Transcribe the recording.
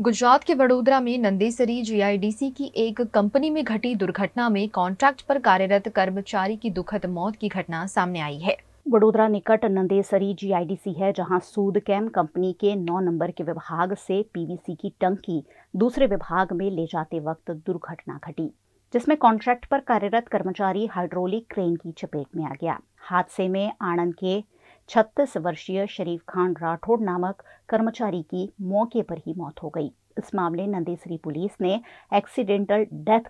गुजरात के वडोदरा में नंदेसरी जीआईडीसी की एक कंपनी में घटी दुर्घटना में कॉन्ट्रैक्ट पर कार्यरत कर्मचारी की दुखद मौत की घटना सामने आई है वडोदरा निकट नंदेसरी जीआईडीसी है जहां सूद कैम कंपनी के नौ नंबर के विभाग से पीवीसी की टंकी दूसरे विभाग में ले जाते वक्त दुर्घटना घटी जिसमें कॉन्ट्रैक्ट पर कार्यरत कर्मचारी हाइड्रोलिक क्रेन की चपेट में आ गया हादसे में आणंद के छत्तीस वर्षीय शरीफ खान राठौड़ नामक कर्मचारी की मौके पर ही मौत हो गई इस मामले नंदेसरी पुलिस ने एक्सीडेंटल डेथ